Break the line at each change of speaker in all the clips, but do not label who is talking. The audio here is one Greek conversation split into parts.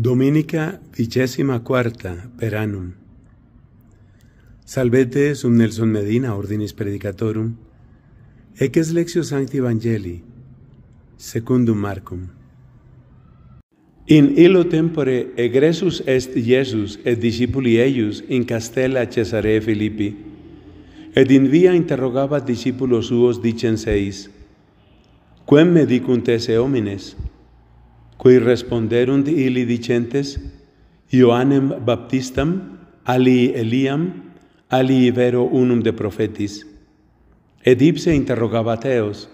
Dominica vicesima quarta per annum. Salvete sum Nelson Medina ordinis predicatorum. Ecce est lexio Sancti Evangeli secundum Marcum. In illo tempore egressus est Iesus et discipuli eius in castella Caesarea Philippi. Et in via interrogabat discipulos suos dicens eis: Quem me dicunt esse homines qui responderunt ili dicentes, Ioannem Baptistam, ali Eliam, ali vero unum de profetis. Ed ipse interrogabat eos,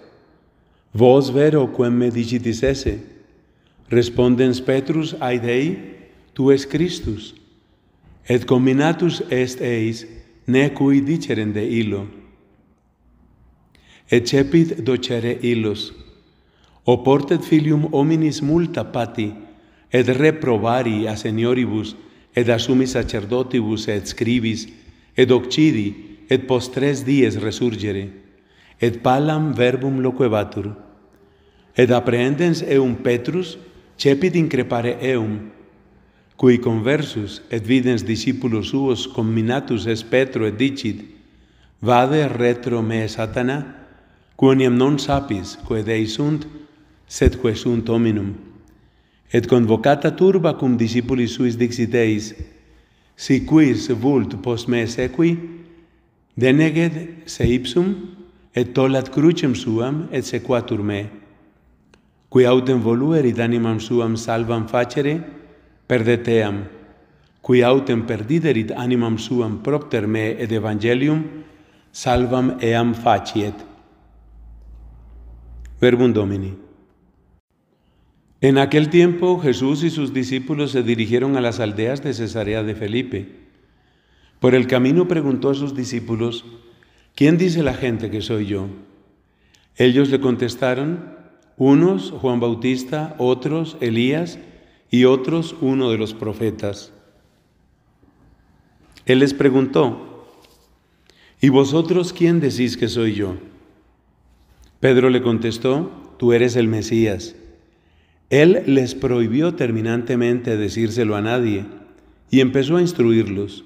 Vos vero quem me dicitis esse? Respondens Petrus aidei, Tu es Christus. Et combinatus est eis, ne cui dicerende illo. Et cepit docere illos. illos. O portet filium hominis multa pati, et reprobari a senioribus, et a sumis sacerdotibus et scribis, et occidi, et post tres dies resurgere, et palam verbum loquebatur. Et apprehendens eum Petrus, cepit increpare eum, cui conversus et videns discipulos suos combinatus es Petro et dicit, vade retro me Satana, quoniam non sapis quod ei sunt, sed quae sunt hominum et convocata turba cum discipulis suis dixit eis si quis vult post me sequi deneged se ipsum et tollat crucem suam et sequatur me qui autem voluerit animam suam salvam facere perdeteam. eam qui autem perdiderit animam suam propter me et evangelium salvam eam faciet verbum domini En aquel tiempo Jesús y sus discípulos se dirigieron a las aldeas de Cesarea de Felipe. Por el camino preguntó a sus discípulos, ¿quién dice la gente que soy yo? Ellos le contestaron, unos Juan Bautista, otros Elías y otros uno de los profetas. Él les preguntó, ¿y vosotros quién decís que soy yo? Pedro le contestó, tú eres el Mesías. Él les prohibió terminantemente decírselo a nadie y empezó a instruirlos.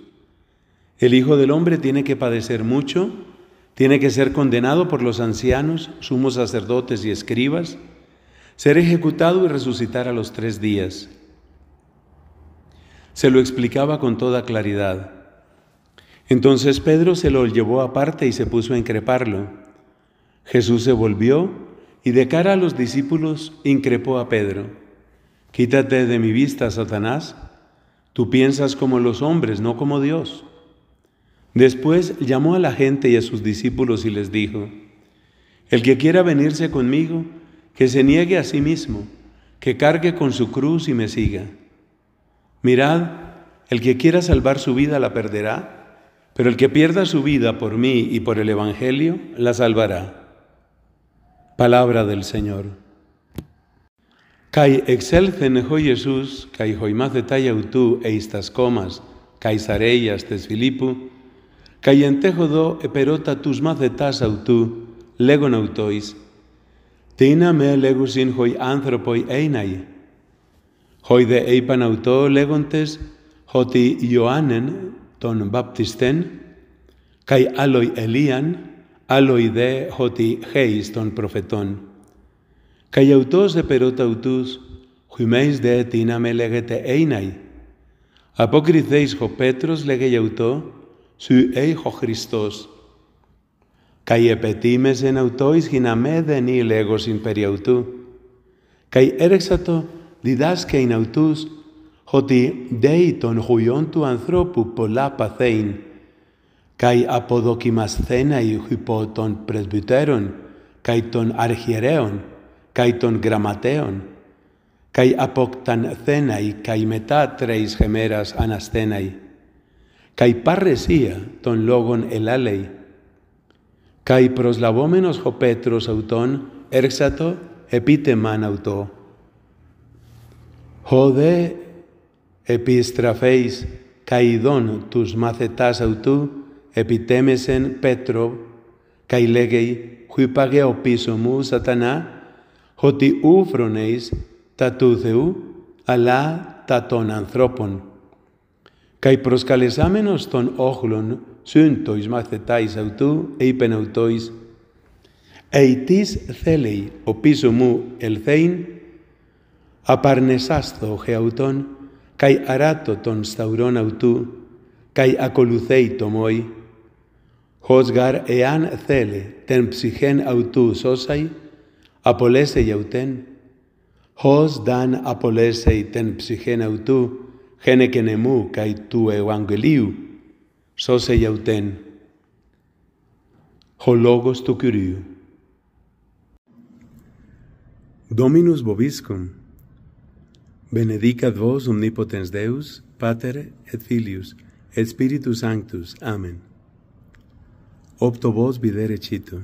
El Hijo del Hombre tiene que padecer mucho, tiene que ser condenado por los ancianos, sumos sacerdotes y escribas, ser ejecutado y resucitar a los tres días. Se lo explicaba con toda claridad. Entonces Pedro se lo llevó aparte y se puso a increparlo. Jesús se volvió y de cara a los discípulos increpó a Pedro, Quítate de mi vista, Satanás, tú piensas como los hombres, no como Dios. Después llamó a la gente y a sus discípulos y les dijo, El que quiera venirse conmigo, que se niegue a sí mismo, que cargue con su cruz y me siga. Mirad, el que quiera salvar su vida la perderá, pero el que pierda su vida por mí y por el Evangelio la salvará. Palabra del Señor. Kai exelcen ho Jesús, kai hoimaz tai e istas comas, kai sareias tes Filipu, kai entejo do perota tus mazetas autú, nautois. autois, me lego sin hoi anthropoi einai. Hoi de eipan autó legontes, hoti Ioannen, τον βαπτιστέν, καί άλλοι Ελίαν, Αλλο ιδε ότι χέις των προφετών. Καί αυτός δε περώτα αυτούς, χυμέις δε με λέγεται έιναι. Απόκριθε ο Πέτρος λέγε για αυτό, σου έχω Χριστός. Καί επετήμες εν αυτό εις γυναμέ δεν ή συν περί ουτού. Καί έρεξα το διδάσκειν αυτούς, ότι δέει των χουιών του ανθρώπου πολλά παθέιν καί αποδοκιμασθένα υπό των πρεσβυτέρων, καί των αρχιερέων, καί των γραμματέων, καί αποκτανθέναί, καί μετά τρεις χεμέρας ανασθέναί, καί παρρεσία των λόγων ελάλεϊ, καί προσλαβόμενος ο Πέτρος αυτόν, έρξατο επίτεμαν αυτό. Ο δε επιστραφέης καιδών τους μαθετάς αυτού, επιτέμεσεν Πέτρο, καί λέγει, χου ο πίσω μου, σατανά, ότι ου τα του Θεού, αλλά τα των ανθρώπων. Καί προσκαλεσάμενος των όχλων, σύντοις μαθετάις αυτού, είπεν αυτοίς, «Ειτής θέλει ο πίσω μου ελθέιν, απαρνεσάστο χεαυτόν, καί αράτο των σταυρών αυτού, καί ακολουθεῖ το μόι, Χωσγαρ εάν θέλει τεν ψυχέν αυτού σώσαι, απολέσαι για ούτεν. Χως δαν απολέσαι τεν ψυχέν αυτού, χένε και νεμού καί του Ευαγγελίου, σώσαι για ούτεν. Ο λόγος του Κυρίου. Dominus βοβίσκον. benedicat vos omnipotens Deus, Pater et Filius, et Spiritus Sanctus. Amen. Opto viderechito